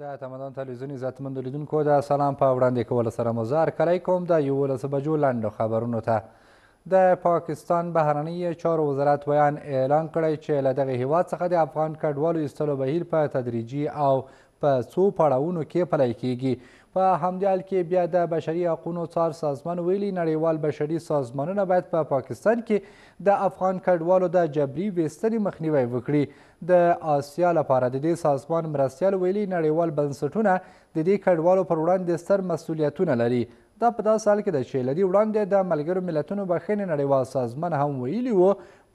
د تمدن تلویزیون عزتمندو لیدونکو د سلام په وړاندې کولو سره مو زه هرکلی کوم د یولسو بجو لنډو خبرونو ته د پاکستان بهرنی چارو وزارت ویان اعلان کړی چې له دغه هیواد څخه د افغان کډوالو ایستلو بهیر په تدریجي او په څو پړاوونو کې پلی کیږي په همدې حال کې بیا د بشري حقوقو څار سازمان ویلي نړیوال بشري سازمانونه باید په پا پاکستان کې د افغان کډوالو د جبري ویستنې مخنیوی وکړي د آسیا لپاره د دې سازمان مرستیال ویلي نړیوال بنسټونه د دې کډوالو پر وړاندې ستر مسؤلیتونه لري دا په داسې حال کې ده چې له دې وړاندې د ملګرو ملتونو بخښنې نړیوال سازمان هم ویلي و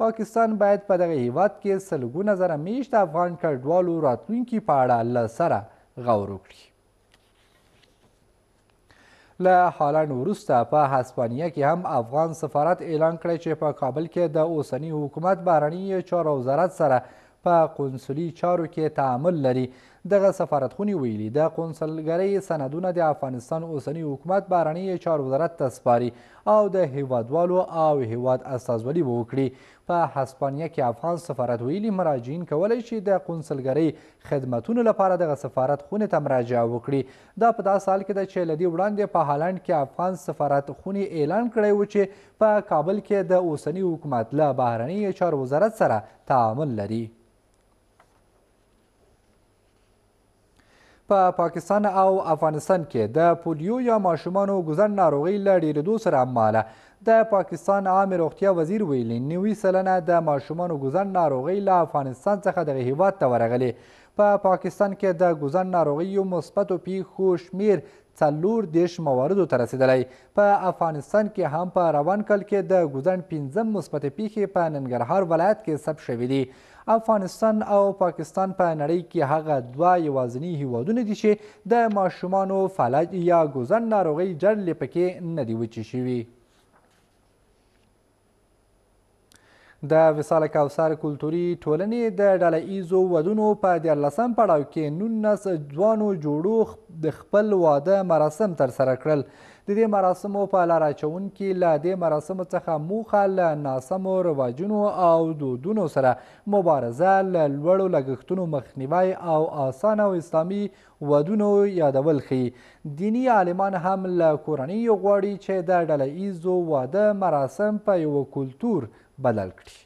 پاکستان باید په پا دغه هیواد کې سلګونه زره میاشت افغان کډوالو راتلونکي په اړه له سره غور وکړي له هالند وروسته په هسپانیا کې هم افغان سفارت اعلان کړی چې په کابل کې د اوسني حکومت بهرني چارو وزارت سره په قونسلي چارو کې تعامل لري دغه سفارتخونې ویلي د قونسلګرۍ سندونه د افغانستان اوسني حکومت بهرنیو چارو وزارت ته سپاري او د هیوادوالو او هیواد استازولي به وکړي په هسپانیا کې افغان سفارت ویلي مراجعین کولی شي د قونسلګرۍ خدمتونو لپاره دغه سفارت خونې ته مراجعه وکړي دا په داسې حال کې ده چې له دې وړاندې په هالند کې افغان سفارت خونې اعلان کړی و چې په کابل کې د اوسني حکومت له بهرنیو چارو وزارت سره تعامل لري په پا پاکستان او افغانستان کې د پولیو یا ماشومانو ګذر ناروغۍ له ډېرېدو سره ماله د پاکستان عام روغتیا وزیر ویلي نوي سلنه د ماشومانو ګذر ناروغۍ له افغانستان څخه دغه هیواد ته ورغلې په پا پاکستان کې د ګذر ناروغیو مثبتو پیښو شمیر څلور دیش مواردو ته رسیدلی په افغانستان کې هم په روان کال کې د ګذن پنځم مثبتې پیښې په ننګرهار ولایت کې ثبت شوي دي افغانستان او پاکستان په نړۍ کې هغه دوه یوازیني هیوادونه دي چې د ماشومانو فلج یا ګوزن ناروغۍ جرلې پکې نه دي وچې شوي د وصال کوثر کلتوري ټولنې د ډله ایزو ودونو په دیارلسم پړاو کې نولس ځوانو جوړو د خپل واده مراسم ترسره کړل د دې مراسمو په لار اچون کې له دې مراسمو څخه موخه له ناسمو رواجونو او دودونو سره مبارزه له لوړو لګښتونو مخنیوی او آسانه او اسلامي ودونو یادول ښیي دیني عالمان هم له کورنۍ غواړي چې د ډله ایزو واده مراسم په یوه کلتور بدل کړي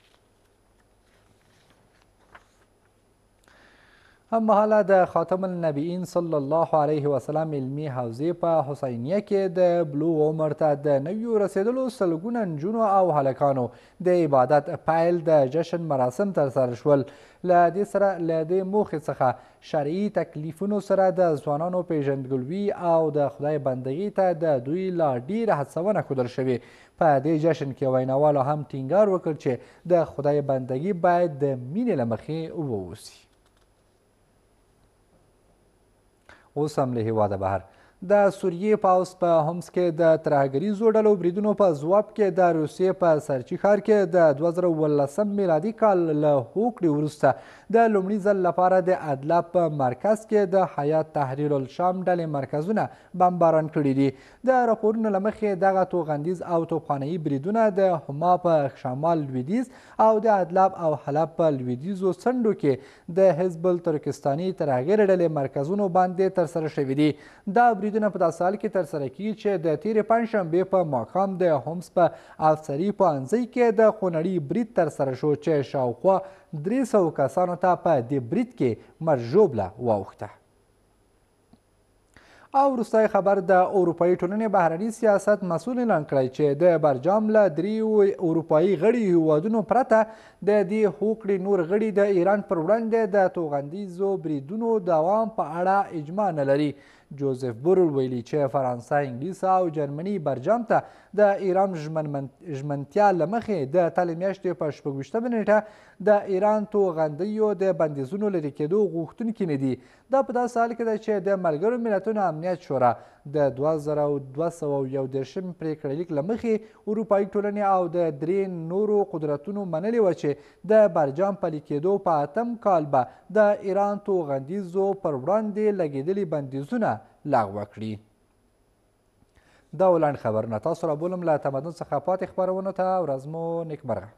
هممهاله د خاتم النبیین صلی الله علیه وسلم علمي حوزې په حسینیه کې د بلو عمر ته د نویو رسیدلو سلګونه نجونو او هلکانو د عبادت پیل د جشن مراسم ترسره شول له دې سره له دې موخې څخه شرعي تکلیفونو سره د ځوانانو پیژندګلوي او د خدای بندګۍ ته د دوی لا ډیره هڅونه ښودل شوې په دې جشن کې ویناوالو هم ټینګار وکړ چې د خدای بندګي باید د مینې له مخې ووسي اوس هم له هیواده بهر د سوریې پاوس په پا همس کې د ترهګریزو ډلو بریدونو په ځواب کې د روسیې په سرچي ښار کې د 2019 میلادي کال له هوکړې وروسته د لومړي ځل لپاره د ادله په مرکز کې د حیات تحریر الشام ډلې مرکزونه بمباران کړي دي د راپورونو له مخې دغه توغندیز او توپخانهیي بریدونه د هما په شمال لویدیز او د ادلب او حلب په لویدیځو څنډو کې د حزب الترکستاني ترهګرې ډلې مرکزونو باندې ترسره شوي دي دا بریدونه په داسې حال کې ترسره کیږي چې د تیرې پنجشنبې په ماښام د هومس په افسري پوهنځۍ کې د خونړي برید ترسره شو چې شاوخوا درې سوه کسانو ته په دې برید کې مرژوبله واوښته او وروستی خبر د اروپایي ټولنې بهرني سیاست مسؤل اعلان کړی چې د برجام له دریو اروپایي غړي هیوادونو پرته د دې هوکړې نور غړي د ایران پر وړاندې د توغندیزو بریدونو دوام په اړه اجماع نه لري جوزف بورل ویلي چې فرانسه انګلیس او جرمني برجام ته د ایران ژمنتیا له مخې د تلې میاشتې په شپږویشتمه نیټه د ایران توغندیو د بندیزونو لرې کېدو غوښتونکي نه دي دا په داسې حال کې ده چې د ملګرو ملتونو امنیت امنیت شورا د 2211 پریکړه لیک لمخې اروپایي ټولنې او د درې نورو قدرتونو منلې و چې د برجام پلي کېدو په اتم کال به د ایران توغندیزو پر وړاندې لګېدلي بندیزونه لغوه کړي دا ولنډ خبرونه تاسو را بولم له تمدن څخه پاتې خپرونو ته ورځ مو نیکمرغه